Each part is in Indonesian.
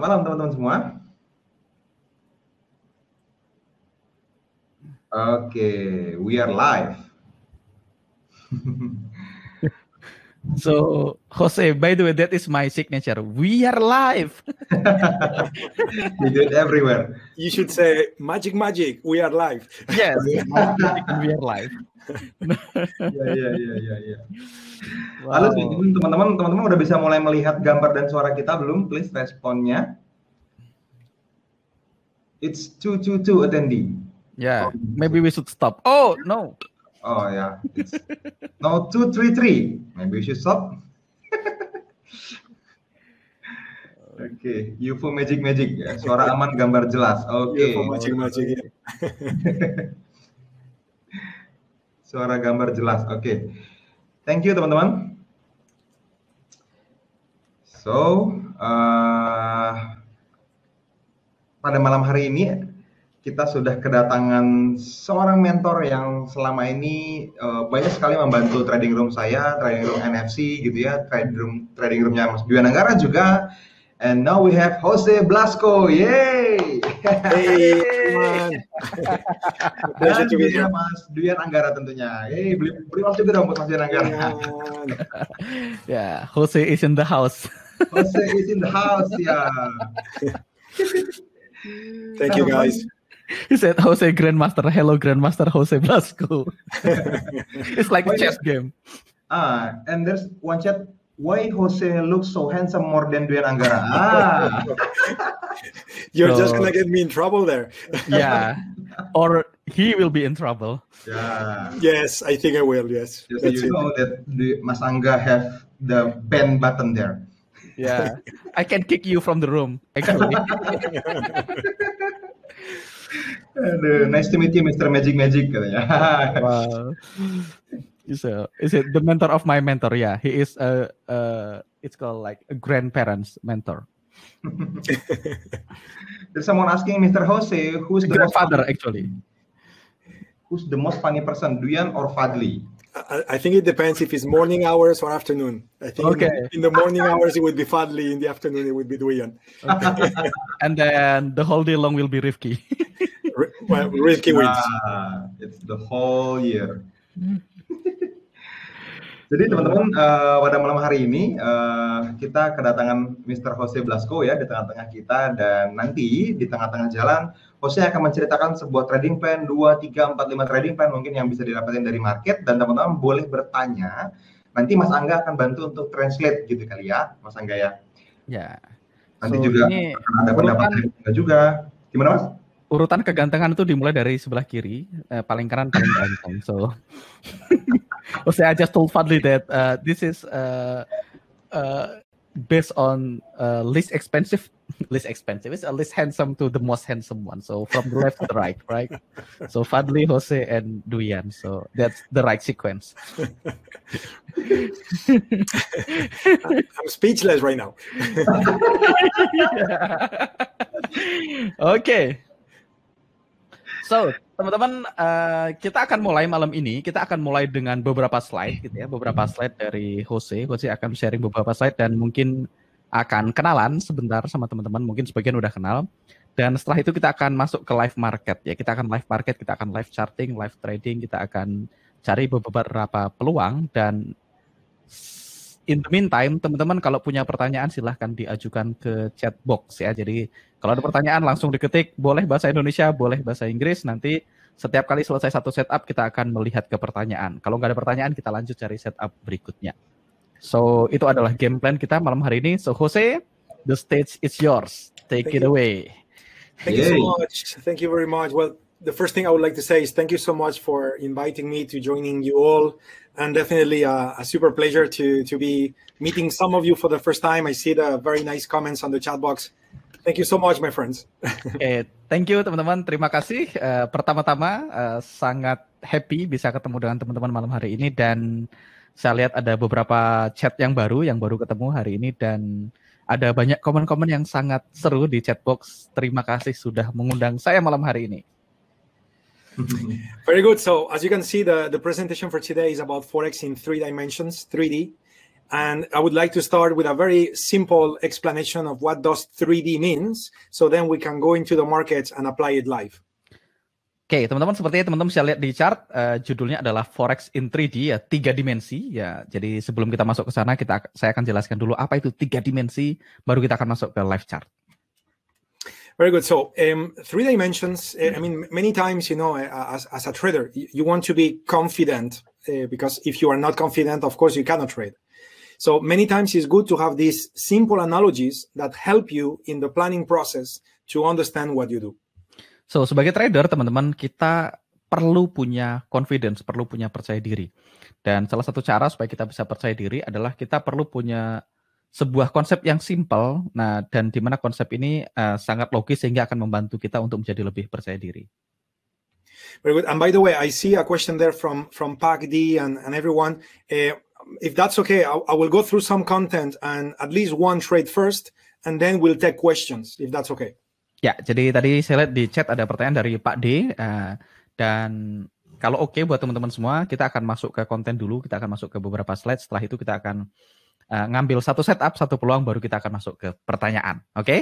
malam teman-teman semua. Oke, okay, we are live. So, Jose, by the way, that is my signature. We are live. we do it everywhere. You should say magic, magic. We are live. Yes, we are live. Yeah, yeah, yeah, yeah, yeah. Halo, teman-teman, teman-teman udah bisa mulai melihat gambar dan suara kita belum? Please responnya. It's two two two attendee. Yeah, maybe we should stop. Oh no. Oh yeah. no two three three. Maybe you should stop. Oke, okay. UFO magic magic ya. Suara aman, gambar jelas. Oke. Okay. UFO magic magic ya. Suara gambar jelas. Oke. Okay. Thank you teman-teman. So, uh, pada malam hari ini kita sudah kedatangan seorang mentor yang selama ini uh, banyak sekali membantu trading room saya, trading room NFC gitu ya, trading room trading roomnya Mas Dwi Anggara juga. And now we have Jose Blasco, yay! Hey, Dan juga ya Mas Duyan Anggara tentunya. Hey, beli beli waktu juga dong buat Mas Duyan Anggara. Iya, ya, yeah, Jose is in the house. Jose is in the house, ya. Yeah. Thank you guys. he said Jose Grandmaster. Hello, Grandmaster Jose Blasco. it's like why a chess game. Ah, and there's one chat. Why Jose looks so handsome more than Duan Angara? Ah. You're so, just gonna get me in trouble there. yeah, or he will be in trouble. Yeah. Yes, I think I will. Yes. yes you it. know that the Mas Angga have the ban button there. Yeah, I can kick you from the room. Actually. Aduh, nice to meet you, Mr. Magic Magic katanya. wow. Is a, is it the mentor of my mentor? Yeah, he is a, a it's called like a grandparents mentor. There's someone asking Mr. Jose, who's the grandfather most actually? Who's the most funny person, Duyan or Fadli? I, think it depends if it's morning hours or afternoon. I think okay. in, the morning hours it would be Fadli, in the afternoon it would be Duyan. Okay. and then the whole day long will be Rifki. well, Rifki wins. Uh, it's the whole year. Jadi teman-teman uh, pada malam hari ini uh, kita kedatangan Mr. Jose Blasco ya di tengah-tengah kita dan nanti di tengah-tengah jalan coach akan menceritakan sebuah trading plan, 2, 3, 4, 5 trading plan mungkin yang bisa didapatkan dari market dan teman-teman boleh bertanya. Nanti Mas Angga akan bantu untuk translate gitu kali ya, Mas Angga ya. Ya. Nanti so, juga ini ada pendapat dari juga. Gimana Mas? Urutan kegantengan itu dimulai dari sebelah kiri, uh, paling kanan paling ganteng. So, saya I just told Fadli that uh, this is uh, uh, based on uh, least expensive least expensive It's a least handsome to the most handsome one so from the left to the right right so Fadli Jose and Duyan so that's the right sequence I'm speechless right now okay So, teman-teman, uh, kita akan mulai malam ini. Kita akan mulai dengan beberapa slide, gitu ya, beberapa hmm. slide dari Jose. Jose akan sharing beberapa slide dan mungkin akan kenalan sebentar sama teman-teman. Mungkin sebagian udah kenal. Dan setelah itu kita akan masuk ke live market, ya. Kita akan live market, kita akan live charting, live trading, kita akan cari beberapa peluang dan in the meantime, teman-teman kalau punya pertanyaan silahkan diajukan ke chat box ya. Jadi kalau ada pertanyaan langsung diketik, boleh bahasa Indonesia, boleh bahasa Inggris. Nanti setiap kali selesai satu setup kita akan melihat ke pertanyaan. Kalau nggak ada pertanyaan kita lanjut cari setup berikutnya. So itu adalah game plan kita malam hari ini. So Jose, the stage is yours. Take Thank it you. away. Thank Yay. you so much. Thank you very much. Well, the first thing I would like to say is thank you so much for inviting me to joining you all, and definitely a, uh, a super pleasure to to be meeting some of you for the first time. I see the very nice comments on the chat box. Thank you so much, my friends. okay, eh, thank you teman-teman. Terima kasih. Uh, pertama-tama uh, sangat happy bisa ketemu dengan teman-teman malam hari ini dan saya lihat ada beberapa chat yang baru yang baru ketemu hari ini dan ada banyak komen-komen yang sangat seru di chat box. Terima kasih sudah mengundang saya malam hari ini. Mm-hmm. Very good. So as you can see, the, the presentation for today is about Forex in three dimensions, 3D. And I would like to start with a very simple explanation of what does 3D means, so then we can go into the markets and apply it live. Oke, okay, teman-teman seperti teman-teman bisa lihat di chart uh, judulnya adalah Forex in 3D ya, tiga dimensi ya. Jadi sebelum kita masuk ke sana kita saya akan jelaskan dulu apa itu tiga dimensi baru kita akan masuk ke live chart. Very good. So, um, three dimensions. Uh, I mean, many times, you know, uh, as, as a trader, you want to be confident uh, because if you are not confident, of course, you cannot trade. So, many times it's good to have these simple analogies that help you in the planning process to understand what you do. So, sebagai trader, teman-teman, kita perlu punya confidence, perlu punya percaya diri. Dan salah satu cara supaya kita bisa percaya diri adalah kita perlu punya sebuah konsep yang simpel, nah dan di mana konsep ini uh, sangat logis sehingga akan membantu kita untuk menjadi lebih percaya diri. Very good. And by the way, I see a question there from from Pak D and and everyone. Uh, if that's okay, I, I will go through some content and at least one trade first, and then we'll take questions if that's okay. Ya, jadi tadi saya lihat di chat ada pertanyaan dari Pak D uh, dan kalau oke okay buat teman-teman semua, kita akan masuk ke konten dulu, kita akan masuk ke beberapa slide. Setelah itu kita akan Eh, ngambil satu setup, satu peluang baru kita akan masuk ke pertanyaan. Oke? Okay?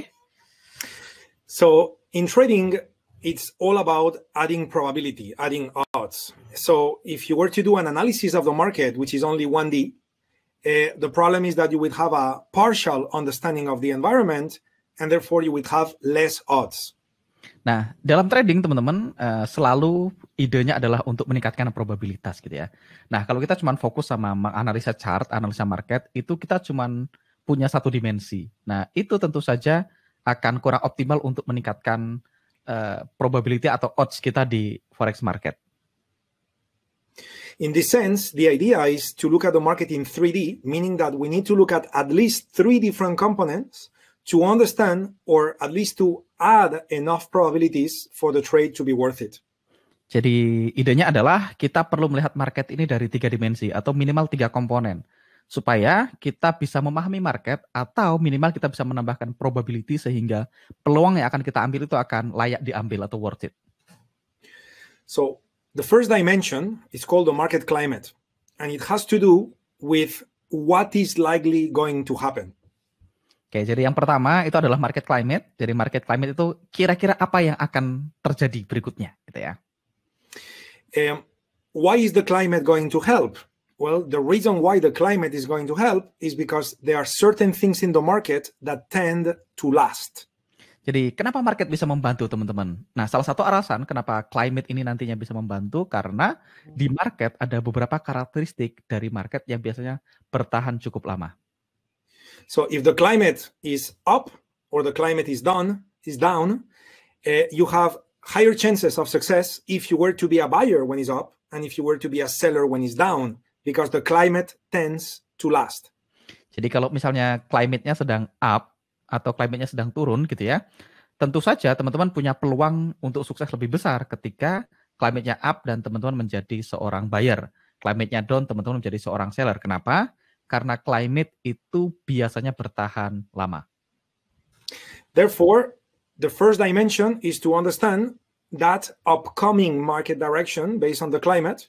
So in trading, it's all about adding probability, adding odds. So if you were to do an analysis of the market, which is only 1D, uh, eh, the problem is that you would have a partial understanding of the environment, and therefore you would have less odds. Nah, dalam trading teman-teman eh, selalu idenya adalah untuk meningkatkan probabilitas gitu ya. Nah, kalau kita cuma fokus sama menganalisa chart, analisa market, itu kita cuma punya satu dimensi. Nah, itu tentu saja akan kurang optimal untuk meningkatkan uh, probability atau odds kita di forex market. In this sense, the idea is to look at the market in 3D, meaning that we need to look at at least three different components to understand or at least to add enough probabilities for the trade to be worth it. Jadi idenya adalah kita perlu melihat market ini dari tiga dimensi atau minimal tiga komponen supaya kita bisa memahami market atau minimal kita bisa menambahkan probability sehingga peluang yang akan kita ambil itu akan layak diambil atau worth it. So the first dimension is called the market climate and it has to do with what is likely going to happen. Oke, jadi yang pertama itu adalah market climate. Jadi market climate itu kira-kira apa yang akan terjadi berikutnya, gitu ya? Um, why is the climate going to help? Well, the reason why the climate is going to help is because there are certain things in the market that tend to last. Jadi kenapa market bisa membantu teman-teman? Nah, salah satu alasan kenapa climate ini nantinya bisa membantu karena di market ada beberapa karakteristik dari market yang biasanya bertahan cukup lama. So if the climate is up or the climate is done is down, uh, you have higher chances of success if you were to be a buyer when it's up and if you were to be a seller when it's down because the climate tends to last. Jadi kalau misalnya climate-nya sedang up atau climate-nya sedang turun gitu ya, tentu saja teman-teman punya peluang untuk sukses lebih besar ketika climate-nya up dan teman-teman menjadi seorang buyer. Climate-nya down, teman-teman menjadi seorang seller. Kenapa? karena climate itu biasanya bertahan lama. Therefore, the first dimension is to understand that upcoming market direction based on the climate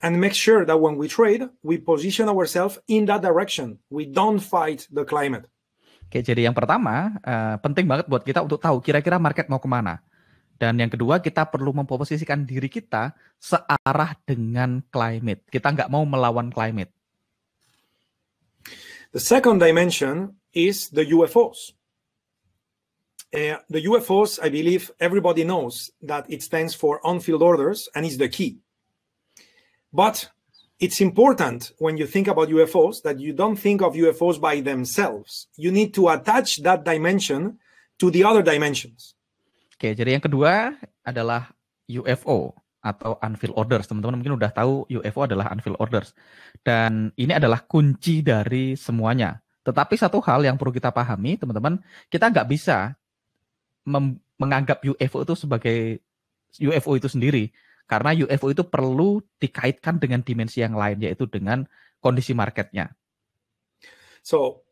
and make sure that when we trade, we position ourselves in that direction. We don't fight the climate. Oke, jadi yang pertama uh, penting banget buat kita untuk tahu kira-kira market mau kemana. Dan yang kedua kita perlu memposisikan diri kita searah dengan climate. Kita nggak mau melawan climate. The second dimension is the UFOs. Uh, the UFOs, I believe everybody knows that it stands for on-field orders and is the key. But it's important when you think about UFOs that you don't think of UFOs by themselves. You need to attach that dimension to the other dimensions. okay, jadi yang kedua adalah UFO. atau unfilled orders. Teman-teman mungkin udah tahu UFO adalah unfilled orders. Dan ini adalah kunci dari semuanya. Tetapi satu hal yang perlu kita pahami, teman-teman, kita nggak bisa menganggap UFO itu sebagai UFO itu sendiri. Karena UFO itu perlu dikaitkan dengan dimensi yang lain, yaitu dengan kondisi marketnya. So,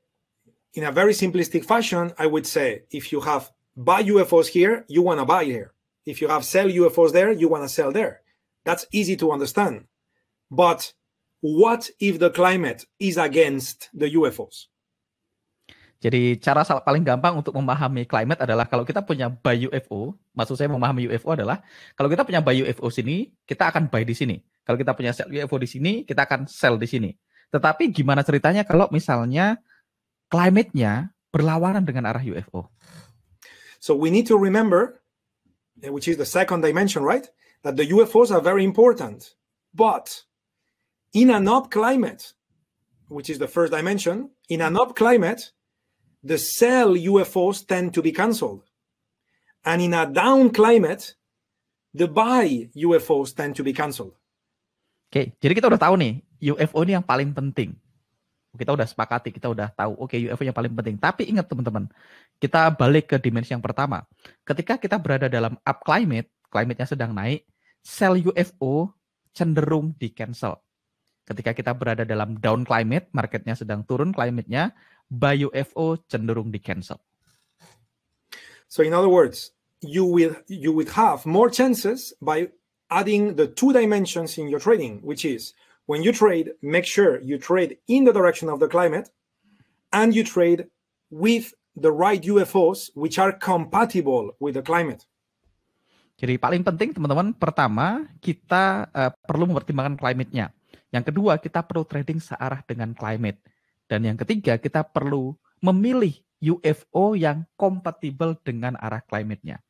in a very simplistic fashion, I would say, if you have buy UFOs here, you wanna buy here. If you have sell UFOs there, you want to sell there. That's easy to understand. But what if the climate is against the UFOs? Jadi cara paling gampang untuk memahami climate adalah kalau kita punya buy UFO, maksud saya memahami UFO adalah kalau kita punya buy UFO sini, kita akan buy di sini. Kalau kita punya sell UFO di sini, kita akan sell di sini. Tetapi gimana ceritanya kalau misalnya climate-nya berlawanan dengan arah UFO? So we need to remember Uh, which is the second dimension, right? That the UFOs are very important. But in an up climate, which is the first dimension, in an up climate, the cell UFOs tend to be cancelled. And in a down climate, the buy UFOs tend to be cancelled. Oke, okay, jadi kita udah tahu nih, UFO ini yang paling penting. kita udah sepakati, kita udah tahu, oke okay, UFO yang paling penting. Tapi ingat teman-teman, kita balik ke dimensi yang pertama. Ketika kita berada dalam up climate, climate-nya sedang naik, sel UFO cenderung di cancel. Ketika kita berada dalam down climate, market-nya sedang turun climate-nya, buy UFO cenderung di cancel. So in other words, you will you will have more chances by adding the two dimensions in your trading, which is when you trade, make sure you trade in the direction of the climate and you trade with the right UFOs which are compatible with the climate. Jadi paling penting teman-teman, pertama kita uh, perlu mempertimbangkan climate-nya. Yang kedua, kita perlu trading searah dengan climate. Dan yang ketiga, kita perlu memilih UFO yang kompatibel dengan arah climate-nya.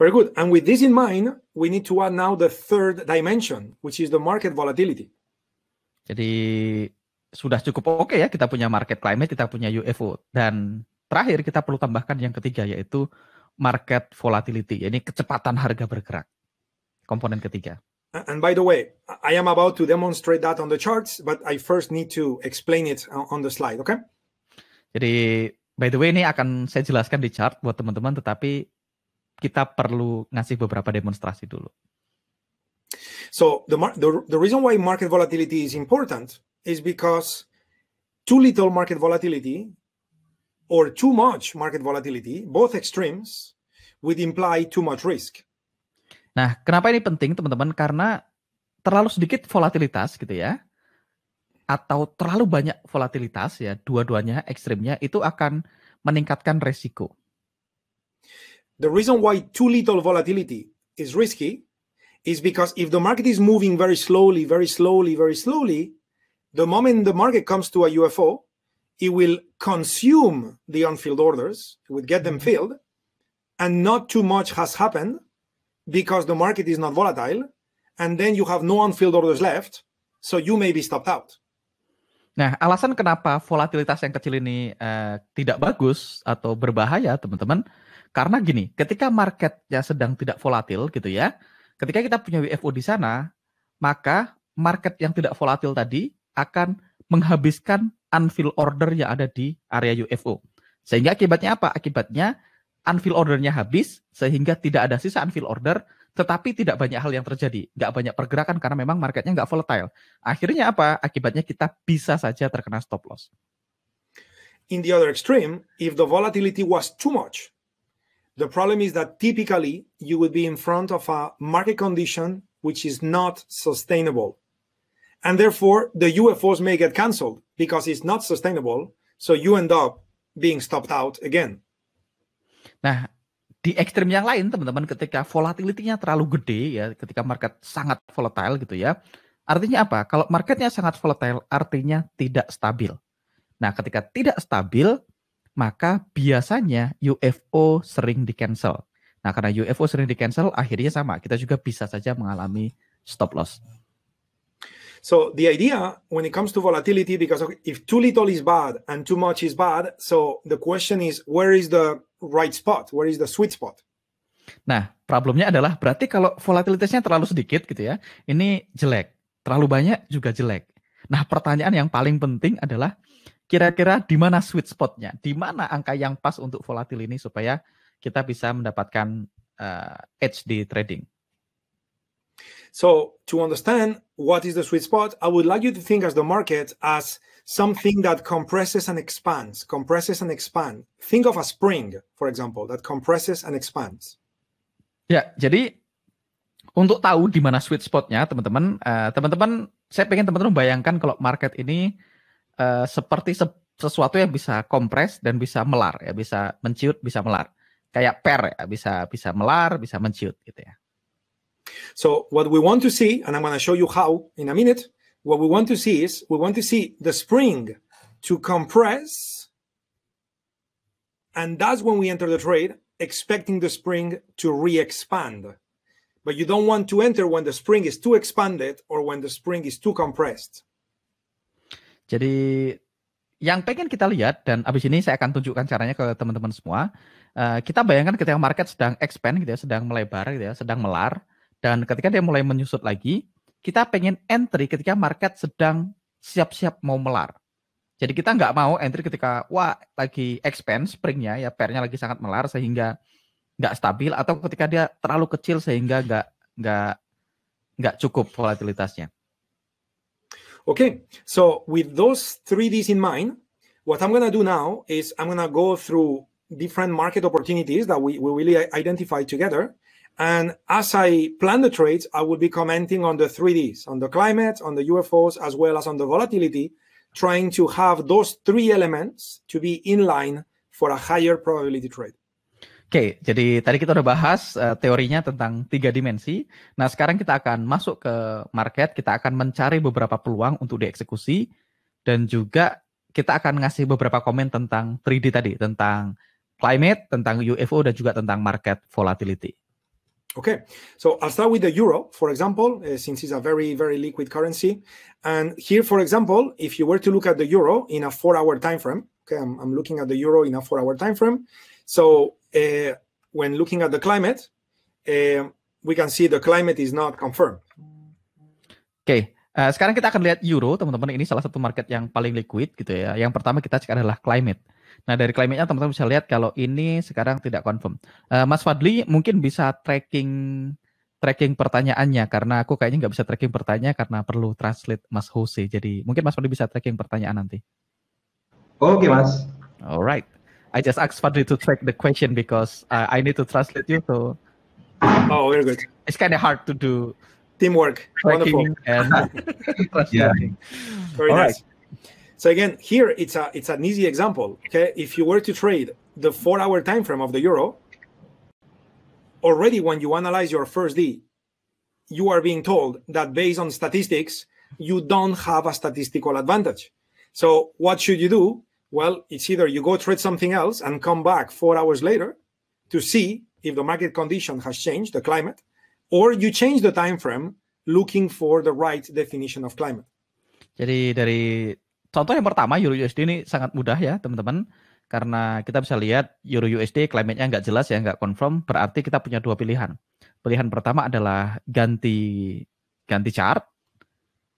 Very good. And with this in mind, we need to add now the third dimension, which is the market volatility. Jadi sudah cukup oke okay ya kita punya market climate, kita punya UFO dan terakhir kita perlu tambahkan yang ketiga yaitu market volatility, Ini kecepatan harga bergerak. Komponen ketiga. And by the way, I am about to demonstrate that on the charts, but I first need to explain it on the slide, okay? Jadi by the way ini akan saya jelaskan di chart buat teman-teman, tetapi kita perlu ngasih beberapa demonstrasi dulu. So the, the, the reason why market volatility is important is because too little market volatility or too much market volatility, both extremes, would imply too much risk. Nah, kenapa ini penting teman-teman? Karena terlalu sedikit volatilitas gitu ya, atau terlalu banyak volatilitas ya, dua-duanya ekstrimnya itu akan meningkatkan resiko. the reason why too little volatility is risky is because if the market is moving very slowly, very slowly, very slowly, the moment the market comes to a UFO, it will consume the unfilled orders, it will get them mm-hmm. filled, and not too much has happened because the market is not volatile, and then you have no unfilled orders left, so you may be stopped out. Nah, alasan kenapa volatilitas yang kecil ini eh, tidak bagus atau berbahaya, teman-teman, Karena gini, ketika marketnya sedang tidak volatil gitu ya, ketika kita punya WFO di sana, maka market yang tidak volatil tadi akan menghabiskan unfill order yang ada di area UFO. Sehingga akibatnya apa? Akibatnya unfill ordernya habis, sehingga tidak ada sisa unfill order, tetapi tidak banyak hal yang terjadi. Nggak banyak pergerakan karena memang marketnya nggak volatile. Akhirnya apa? Akibatnya kita bisa saja terkena stop loss. In the other extreme, if the volatility was too much, The problem is that typically you would be in front of a market condition which is not sustainable. And therefore, the UFOs may get canceled because it's not sustainable. So you end up being stopped out again. Nah, di ekstrim yang lain teman-teman ketika volatility-nya terlalu gede ya, ketika market sangat volatile gitu ya. Artinya apa? Kalau marketnya sangat volatile artinya tidak stabil. Nah, ketika tidak stabil maka biasanya UFO sering di cancel. Nah, karena UFO sering di cancel, akhirnya sama. Kita juga bisa saja mengalami stop loss. So the idea when it comes to volatility, because if too little is bad and too much is bad, so the question is where is the right spot? Where is the sweet spot? Nah, problemnya adalah berarti kalau volatilitasnya terlalu sedikit gitu ya, ini jelek. Terlalu banyak juga jelek. Nah, pertanyaan yang paling penting adalah kira-kira di mana sweet spotnya, di mana angka yang pas untuk volatil ini supaya kita bisa mendapatkan uh, edge di trading. So to understand what is the sweet spot, I would like you to think as the market as something that compresses and expands, compresses and expands. Think of a spring, for example, that compresses and expands. Ya, jadi untuk tahu di mana sweet spotnya, teman-teman, uh, teman-teman, saya pengen teman-teman bayangkan kalau market ini Eh, seperti se sesuatu yang bisa kompres dan bisa melar ya bisa menciut bisa melar kayak per ya bisa bisa melar bisa menciut gitu ya so what we want to see and i'm going to show you how in a minute what we want to see is we want to see the spring to compress and that's when we enter the trade expecting the spring to re-expand but you don't want to enter when the spring is too expanded or when the spring is too compressed Jadi yang pengen kita lihat dan abis ini saya akan tunjukkan caranya ke teman-teman semua. Uh, kita bayangkan ketika market sedang expand gitu ya, sedang melebar gitu ya, sedang melar dan ketika dia mulai menyusut lagi, kita pengen entry ketika market sedang siap-siap mau melar. Jadi kita nggak mau entry ketika wah lagi expand springnya ya pernya lagi sangat melar sehingga nggak stabil atau ketika dia terlalu kecil sehingga nggak nggak nggak cukup volatilitasnya. Okay, so with those 3Ds in mind, what I'm going to do now is I'm going to go through different market opportunities that we, we really identify together. And as I plan the trades, I will be commenting on the 3Ds, on the climate, on the UFOs, as well as on the volatility, trying to have those three elements to be in line for a higher probability trade. Oke, jadi tadi kita udah bahas uh, teorinya tentang tiga dimensi. Nah, sekarang kita akan masuk ke market, kita akan mencari beberapa peluang untuk dieksekusi, dan juga kita akan ngasih beberapa komen tentang 3D tadi, tentang climate, tentang UFO, dan juga tentang market volatility. Okay, so I'll start with the euro, for example, uh, since it's a very, very liquid currency. And here, for example, if you were to look at the euro in a four-hour time frame, okay, I'm, I'm looking at the euro in a four-hour time frame. So uh, when looking at the climate, uh, we can see the climate is not confirmed. Oke, okay. uh, sekarang kita akan lihat euro, teman-teman. Ini salah satu market yang paling liquid gitu ya. Yang pertama kita cek adalah climate. Nah dari climate-nya teman-teman bisa lihat kalau ini sekarang tidak confirm. Uh, Mas Fadli mungkin bisa tracking tracking pertanyaannya karena aku kayaknya nggak bisa tracking pertanyaan karena perlu translate Mas Jose. Jadi mungkin Mas Fadli bisa tracking pertanyaan nanti. Oke okay, Mas. Alright. I just asked Fadri to track the question because uh, I need to translate you. So, oh, very good. It's kind of hard to do teamwork. Wonderful. yeah. Very All nice. Right. So again, here it's a it's an easy example. Okay, if you were to trade the four-hour time frame of the euro, already when you analyze your first D, you are being told that based on statistics, you don't have a statistical advantage. So what should you do? Well, it's either you go trade something else and come back four hours later to see if the market condition has changed, the climate, or you change the time frame looking for the right definition of climate. Jadi dari contoh yang pertama Euro USD ini sangat mudah ya teman-teman karena kita bisa lihat Euro USD climate-nya nggak jelas ya nggak confirm berarti kita punya dua pilihan. Pilihan pertama adalah ganti ganti chart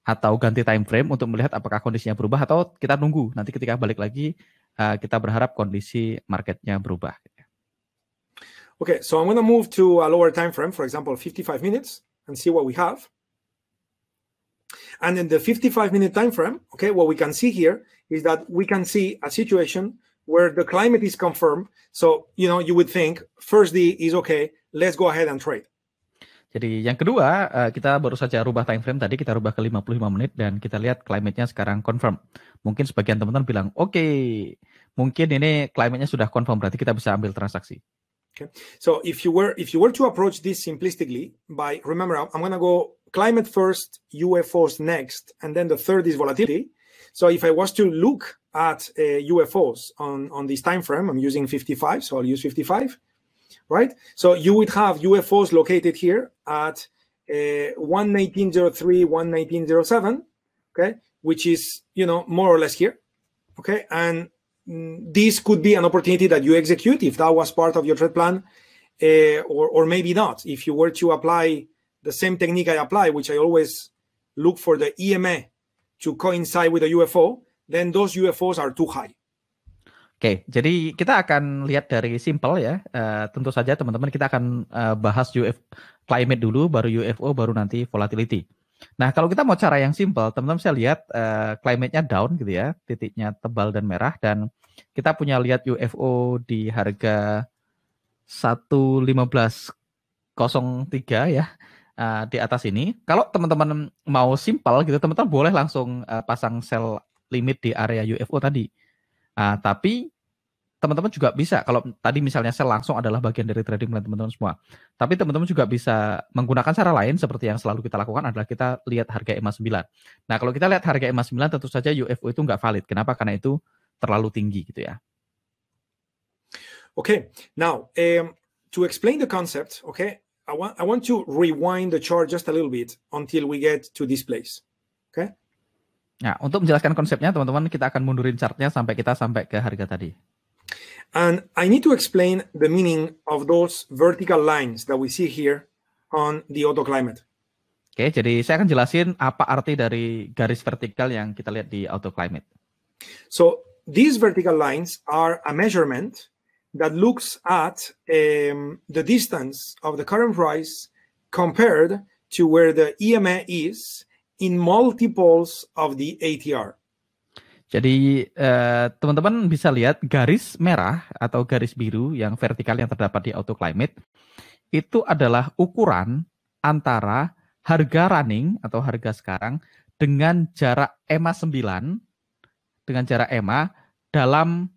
atau ganti time frame untuk melihat apakah kondisinya berubah atau kita nunggu nanti ketika balik lagi uh, kita berharap kondisi marketnya berubah. Okay, so I'm gonna move to a lower time frame, for example, 55 minutes, and see what we have. And in the 55 minute time frame, okay, what we can see here is that we can see a situation where the climate is confirmed. So, you know, you would think first D is okay, let's go ahead and trade. Jadi yang kedua, eh, kita baru saja rubah time frame tadi, kita rubah ke 55 menit dan kita lihat climate-nya sekarang confirm. Mungkin sebagian teman-teman bilang, oke, okay, mungkin ini climate-nya sudah confirm, berarti kita bisa ambil transaksi. Okay. So if you were if you were to approach this simplistically by remember I'm gonna go climate first, UFOs next, and then the third is volatility. So if I was to look at uh, eh, UFOs on on this time frame, I'm using 55, so I'll use 55. right? So you would have UFOs located here at uh, 11903, 11907, okay, which is, you know, more or less here, okay? And mm, this could be an opportunity that you execute if that was part of your trade plan, uh, or, or maybe not. If you were to apply the same technique I apply, which I always look for the EMA to coincide with a UFO, then those UFOs are too high. Oke, jadi kita akan lihat dari simple ya. Uh, tentu saja teman-teman kita akan uh, bahas UF climate dulu, baru UFO, baru nanti volatility. Nah, kalau kita mau cara yang simple, teman-teman saya lihat uh, climate-nya down gitu ya, titiknya tebal dan merah dan kita punya lihat UFO di harga 115.03 ya. Uh, di atas ini. Kalau teman-teman mau simple gitu, teman-teman boleh langsung uh, pasang sell limit di area UFO tadi. Uh, tapi teman-teman juga bisa kalau tadi misalnya sel langsung adalah bagian dari trading plan teman-teman semua. Tapi teman-teman juga bisa menggunakan cara lain seperti yang selalu kita lakukan adalah kita lihat harga e EMA 9. Nah, kalau kita lihat harga e EMA 9 tentu saja UFO itu nggak valid. Kenapa? Karena itu terlalu tinggi gitu ya. Okay, now um, to explain the concept, okay, I want I want to rewind the chart just a little bit until we get to this place, okay? Nah, untuk menjelaskan konsepnya, teman-teman kita akan mundurin chartnya sampai kita sampai ke harga tadi. And I need to explain the meaning of those vertical lines that we see here on the autoclimate. Oke, jadi saya akan jelasin apa arti dari garis vertikal yang kita lihat di autoclimate. So, these vertical lines are a measurement that looks at um, the distance of the current price compared to where the EMA is in multiples of the ATR. Jadi teman eh, teman-teman bisa lihat garis merah atau garis biru yang vertikal yang terdapat di auto climate itu adalah ukuran antara harga running atau harga sekarang dengan jarak e EMA 9 dengan jarak EMA dalam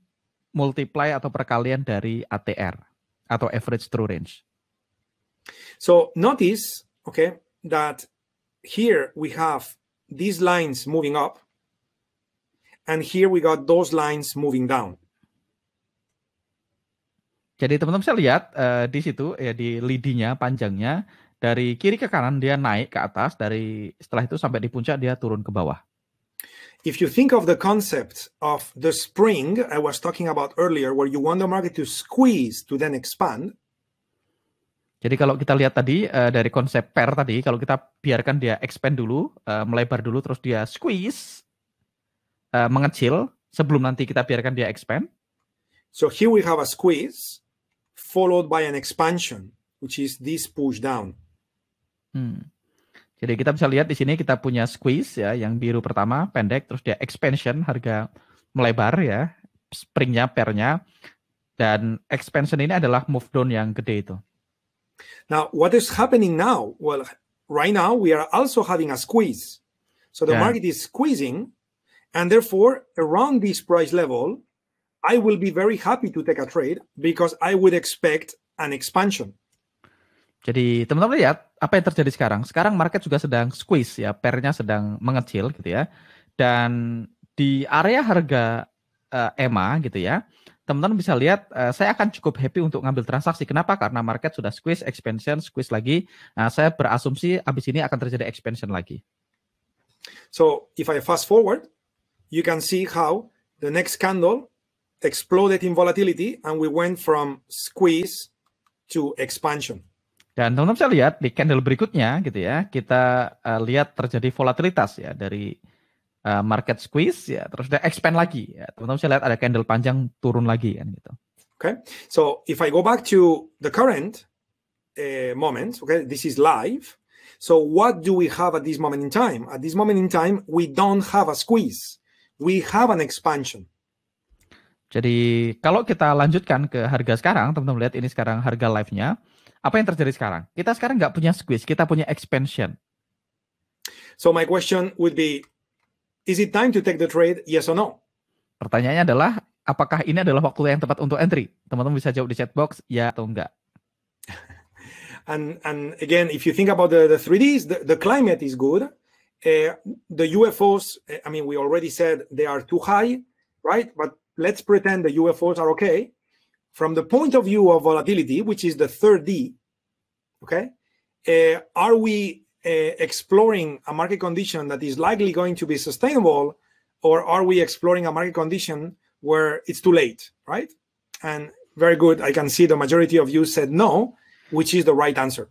multiply atau perkalian dari ATR atau average true range. So notice, okay, that here we have these lines moving up And here we got those lines moving down. Jadi teman-teman saya lihat uh, di situ ya di lidinya panjangnya dari kiri ke kanan dia naik ke atas dari setelah itu sampai di puncak dia turun ke bawah. If you think of the concept of the spring I was talking about earlier where you want the market to squeeze to then expand. Jadi kalau kita lihat tadi uh, dari konsep pair tadi kalau kita biarkan dia expand dulu, uh, melebar dulu terus dia squeeze uh, mengecil sebelum nanti kita biarkan dia expand. So here we have a squeeze followed by an expansion which is this push down. Hmm. Jadi kita bisa lihat di sini kita punya squeeze ya yang biru pertama pendek terus dia expansion harga melebar ya springnya pernya dan expansion ini adalah move down yang gede itu. Now what is happening now? Well right now we are also having a squeeze. So the yeah. market is squeezing And therefore, around this price level, I will be very happy to take a trade because I would expect an expansion. Jadi teman-teman lihat apa yang terjadi sekarang. Sekarang market juga sedang squeeze ya, pernya sedang mengecil gitu ya. Dan di area harga uh, eh, EMA gitu ya, teman-teman bisa lihat uh, saya akan cukup happy untuk ngambil transaksi. Kenapa? Karena market sudah squeeze, expansion, squeeze lagi. Nah, saya berasumsi abis ini akan terjadi expansion lagi. So if I fast forward, you can see how the next candle exploded in volatility and we went from squeeze to expansion. Dan teman-teman saya lihat di candle berikutnya gitu ya, kita uh, lihat terjadi volatilitas ya dari uh, market squeeze ya, terus dia expand lagi ya. Teman-teman saya lihat ada candle panjang turun lagi kan gitu. Okay. So if I go back to the current uh, moment, okay, this is live. So what do we have at this moment in time? At this moment in time, we don't have a squeeze we have an expansion. Jadi kalau kita lanjutkan ke harga sekarang, teman-teman lihat ini sekarang harga live-nya. Apa yang terjadi sekarang? Kita sekarang nggak punya squeeze, kita punya expansion. So my question would be, is it time to take the trade? Yes or no? Pertanyaannya adalah, apakah ini adalah waktu yang tepat untuk entry? Teman-teman bisa jawab di chat box, ya atau enggak. and and again, if you think about the, the 3Ds, the, the climate is good. Uh, the UFOs, uh, I mean, we already said they are too high, right? But let's pretend the UFOs are okay. From the point of view of volatility, which is the third D, okay, uh, are we uh, exploring a market condition that is likely going to be sustainable, or are we exploring a market condition where it's too late, right? And very good. I can see the majority of you said no, which is the right answer.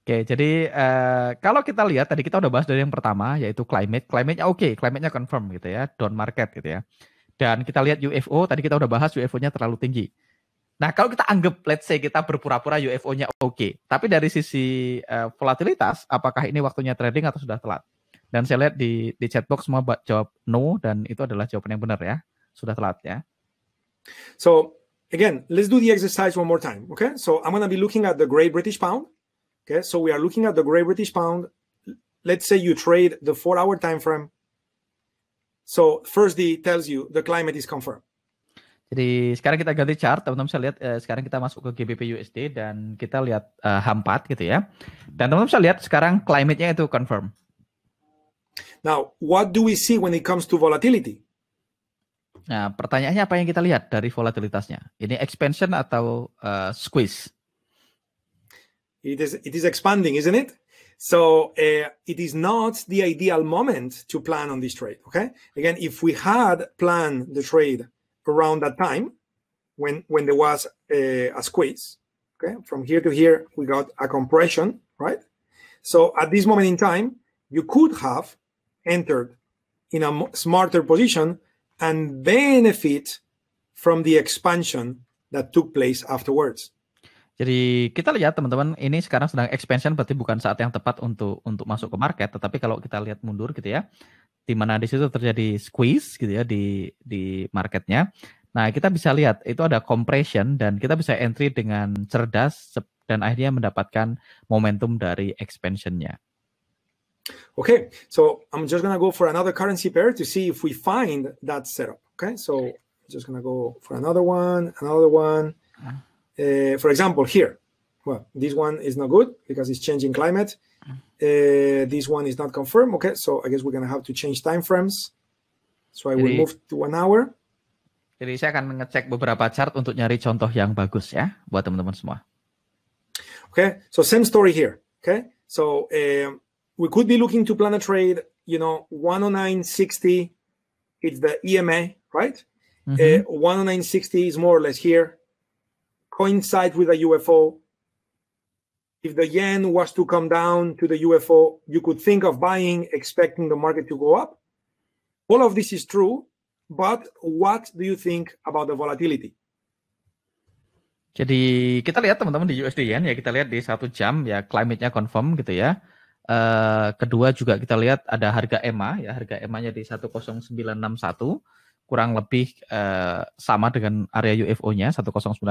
Oke, jadi uh, kalau kita lihat tadi kita udah bahas dari yang pertama yaitu climate. Climate-nya oke, okay, climate-nya confirm gitu ya, down market gitu ya. Dan kita lihat UFO, tadi kita udah bahas UFO-nya terlalu tinggi. Nah, kalau kita anggap let's say kita berpura-pura UFO-nya oke, okay, tapi dari sisi uh, volatilitas apakah ini waktunya trading atau sudah telat? Dan saya lihat di di chatbox semua jawab no dan itu adalah jawaban yang benar ya. Sudah telat ya. So, again, let's do the exercise one more time, okay? So, I'm going to be looking at the Great British Pound Okay, so we are looking at the Great British Pound. Let's say you trade the four-hour time frame. So first D tells you the climate is confirmed. Jadi sekarang kita ganti chart, teman-teman bisa lihat eh, sekarang kita masuk ke GBP USD dan kita lihat eh, HAM4 gitu ya. Dan teman-teman bisa lihat sekarang climate-nya itu confirm. Now, what do we see when it comes to volatility? Nah, pertanyaannya apa yang kita lihat dari volatilitasnya? Ini expansion atau uh, squeeze? It is it is expanding, isn't it? So uh, it is not the ideal moment to plan on this trade. Okay. Again, if we had planned the trade around that time, when when there was a, uh, a squeeze, okay, from here to here we got a compression, right? So at this moment in time, you could have entered in a smarter position and benefit from the expansion that took place afterwards. Jadi kita lihat teman-teman ini sekarang sedang expansion berarti bukan saat yang tepat untuk untuk masuk ke market. Tetapi kalau kita lihat mundur gitu ya, di mana di situ terjadi squeeze gitu ya di di marketnya. Nah kita bisa lihat itu ada compression dan kita bisa entry dengan cerdas dan akhirnya mendapatkan momentum dari expansionnya. Okay, so I'm just gonna go for another currency pair to see if we find that setup. Okay, so I'm just gonna go for another one, another one. Ah. Uh, for example, here, well, this one is not good because it's changing climate. Uh, this one is not confirmed. Okay, so I guess we're gonna have to change time frames. So I will move to one hour. Jadi saya akan ngecek beberapa chart untuk nyari contoh yang bagus ya buat teman-teman semua. Okay, so same story here. Okay, so um, we could be looking to plan a trade. You know, 109.60, it's the EMA, right? Mm -hmm. uh, 109.60 is more or less here. coincide with a UFO. If the yen was to come down to the UFO, you could think of buying, expecting the market to go up. All of this is true, but what do you think about the volatility? Jadi kita lihat teman-teman di USD Yen ya kita lihat di satu jam ya climate-nya confirm gitu ya. Uh, kedua juga kita lihat ada harga EMA ya harga EMA-nya di 10961 kurang lebih uh, sama dengan area UFO-nya 10961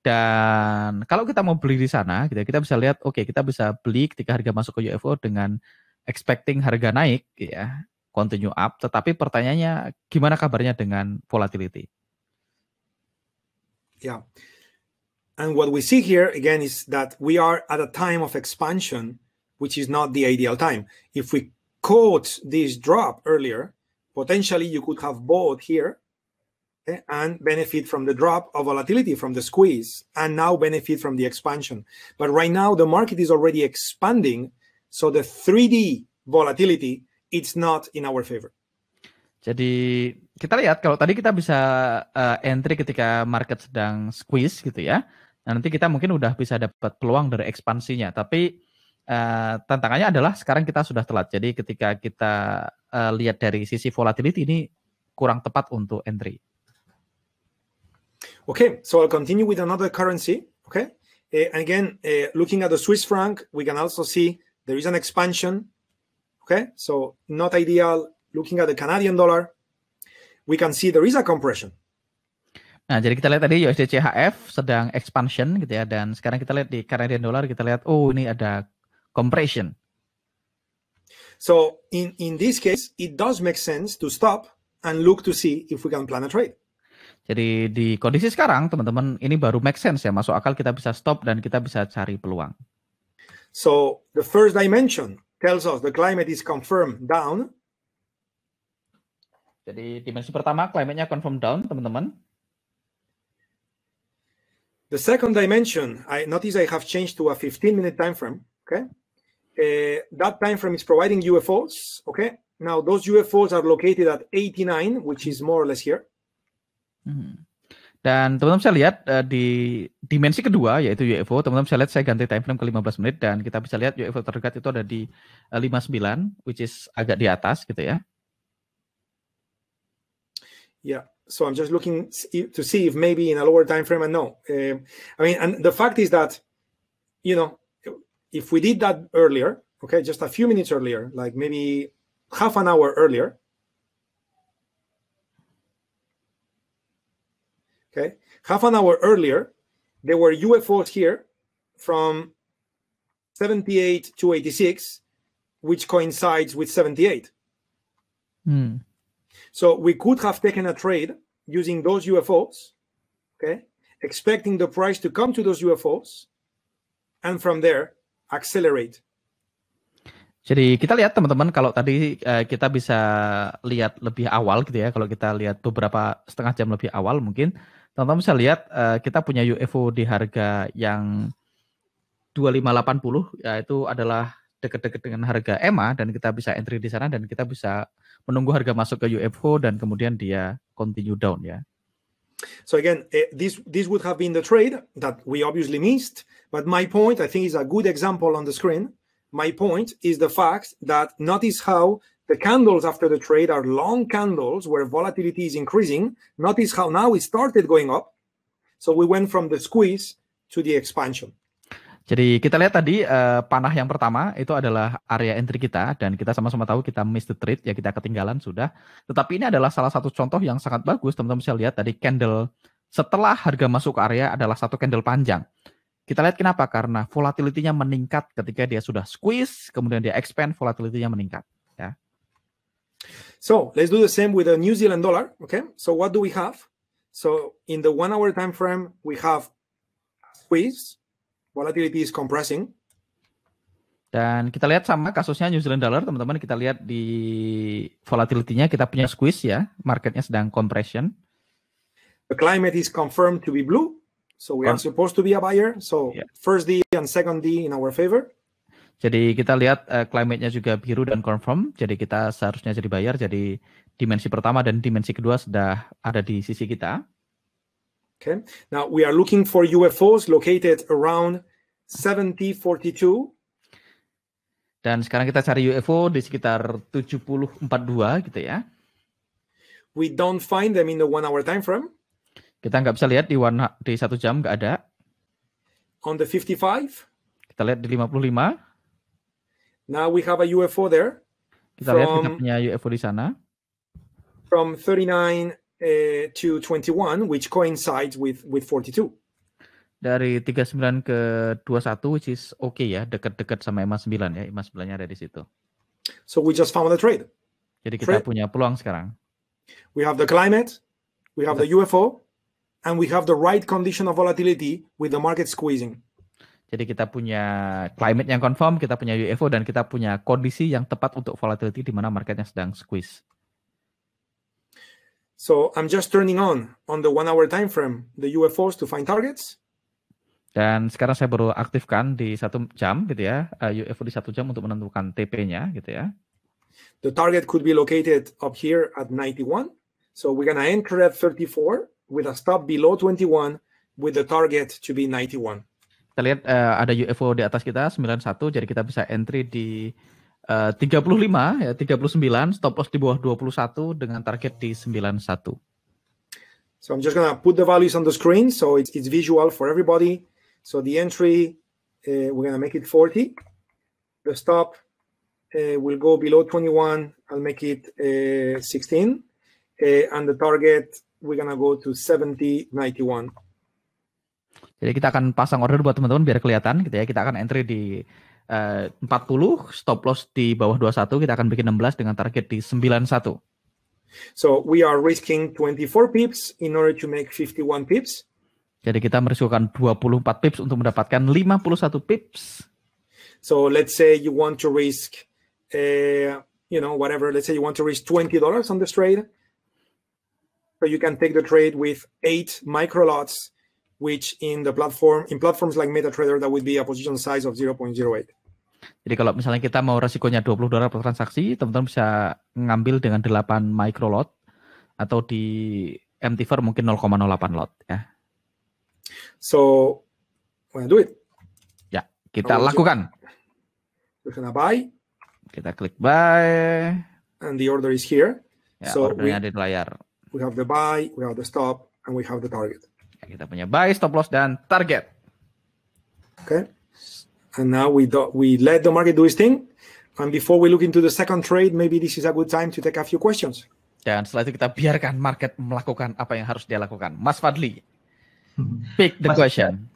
dan kalau kita mau beli di sana kita gitu, kita bisa lihat oke okay, kita bisa beli ketika harga masuk ke UFO dengan expecting harga naik ya continue up tetapi pertanyaannya gimana kabarnya dengan volatility yeah and what we see here again is that we are at a time of expansion which is not the ideal time if we caught this drop earlier potentially you could have both here okay, eh, and benefit from the drop of volatility from the squeeze and now benefit from the expansion. But right now the market is already expanding, so the 3D volatility it's not in our favor. Jadi kita lihat kalau tadi kita bisa uh, entry ketika market sedang squeeze gitu ya. Nah, nanti kita mungkin udah bisa dapat peluang dari ekspansinya. Tapi uh, tantangannya adalah sekarang kita sudah telat. Jadi ketika kita uh, lihat dari sisi volatility ini kurang tepat untuk entry. Okay, so I'll continue with another currency. Okay, uh, again, uh, looking at the Swiss franc, we can also see there is an expansion. Okay, so not ideal. Looking at the Canadian dollar, we can see there is a compression. Nah, jadi kita lihat tadi USD CHF sedang expansion gitu ya, dan sekarang kita lihat di Canadian dollar kita lihat, oh ini ada compression. So in, in this case, it does make sense to stop and look to see if we can plan a trade. Jadi di kondisi sekarang, teman-teman, ini baru make sense ya, masuk akal kita bisa stop dan kita bisa cari peluang. So the first dimension tells us the climate is confirmed down. Jadi dimensi pertama climate-nya confirm down, teman-teman. The second dimension, I notice I have changed to a 15 minute time frame, okay? Uh, that time frame is providing UFOs. Okay. Now those UFOs are located at 89, which is more or less here. Hmm. Dan teman-teman saya lihat uh, di dimensi kedua yaitu UFO. Teman-teman saya lihat saya ganti time frame ke 15 menit dan kita bisa lihat UFO terdekat itu ada di uh, 59 which is agak di atas gitu ya. Yeah. So I'm just looking to see if maybe in a lower time frame and no. Uh, I mean and the fact is that you know if we did that earlier, okay, just a few minutes earlier, like maybe half an hour earlier, okay, half an hour earlier, there were UFOs here from 78 to 86, which coincides with 78. Mm. So we could have taken a trade using those UFOs, okay, expecting the price to come to those UFOs, and from there accelerate. Jadi kita lihat teman-teman kalau tadi eh, kita bisa lihat lebih awal gitu ya kalau kita lihat beberapa setengah jam lebih awal mungkin teman-teman bisa lihat eh, kita punya UFO di harga yang 2580 yaitu adalah dekat-dekat dengan harga EMA dan kita bisa entry di sana dan kita bisa menunggu harga masuk ke UFO dan kemudian dia continue down ya. So again, eh, this this would have been the trade that we obviously missed. But my point, I think, is a good example on the screen. My point is the fact that notice how the candles after the trade are long candles where volatility is increasing. Notice how now it started going up. So we went from the squeeze to the expansion. Jadi kita lihat tadi uh, panah yang pertama itu adalah area entry kita dan kita sama-sama tahu kita miss the trade ya kita ketinggalan sudah. Tetapi ini adalah salah satu contoh yang sangat bagus teman-teman bisa lihat tadi candle setelah harga masuk ke area adalah satu candle panjang. Kita lihat kenapa? Karena volatility meningkat ketika dia sudah squeeze, kemudian dia expand, volatility meningkat. Ya. So let's do the same with the New Zealand dollar. Okay. So what do we have? So in the one hour time frame, we have squeeze, Volatility is compressing. Dan kita lihat sama kasusnya New Zealand dollar, teman-teman. Kita lihat di volatility-nya kita punya squeeze ya, marketnya sedang compression. The climate is confirmed to be blue, so we are supposed to be a buyer. So yeah. first D and second D in our favor. Jadi kita lihat uh, climate-nya juga biru dan confirm. Jadi kita seharusnya jadi buyer. Jadi dimensi pertama dan dimensi kedua sudah ada di sisi kita. Okay. Now we are looking for UFOs located around dan sekarang kita cari UFO di sekitar 7042 gitu ya. We don't find them in the one hour time frame. Kita nggak bisa lihat di warna di satu jam nggak ada. On the 55. Kita lihat di 55. Now we have a UFO there. Kita from, lihat kita punya UFO di sana. From 39 uh, eh, to 21, which coincides with with 42 dari 39 ke 21 which is okay ya, dekat-dekat sama emas 9 ya. emas 9-nya ada di situ. So we just found the trade. Jadi kita trade. punya peluang sekarang. We have the climate, we have the UFO, and we have the right condition of volatility with the market squeezing. Jadi kita punya climate yang confirm, kita punya UFO dan kita punya kondisi yang tepat untuk volatility di mana marketnya sedang squeeze. So I'm just turning on on the one hour time frame the UFOs to find targets dan sekarang saya baru aktifkan di satu jam gitu ya, uh, eh, UFO di satu jam untuk menentukan TP-nya gitu ya. The target could be located up here at 91. So we're gonna anchor at 34 with a stop below 21 with the target to be 91. Kita lihat uh, ada UFO di atas kita 91 jadi kita bisa entry di eh, uh, 35 ya 39 stop loss di bawah 21 dengan target di 91. So I'm just gonna put the values on the screen so it's, it's visual for everybody. So the entry, uh, we're going to make it 40. The stop uh, will go below 21. I'll make it uh, 16. Uh, and the target, we're going to go to 70, 91. Jadi kita akan pasang order buat teman-teman biar kelihatan gitu ya. Kita akan entry di uh, 40, stop loss di bawah 21, kita akan bikin 16 dengan target di 91. So we are risking 24 pips in order to make 51 pips. Jadi kita merisikokan 24 pips untuk mendapatkan 51 pips. So let's say you want to risk, uh, you know, whatever. Let's say you want to risk $20 on this trade. So you can take the trade with eight micro lots, which in the platform, in platforms like MetaTrader, that would be a position size of 0.08. Jadi kalau misalnya kita mau resikonya 20 dolar per transaksi, teman-teman bisa ngambil dengan 8 micro lot atau di MT4 mungkin 0,08 lot ya. So, wanna do it? Ya, kita How lakukan. We're gonna buy. Kita klik buy. And the order is here. Ya, so we, ada di layar. We have the buy, we have the stop, and we have the target. Ya, kita punya buy, stop loss, dan target. Okay. And now we do, we let the market do its thing. And before we look into the second trade, maybe this is a good time to take a few questions. Dan setelah itu kita biarkan market melakukan apa yang harus dia lakukan. Mas Fadli, pick the question.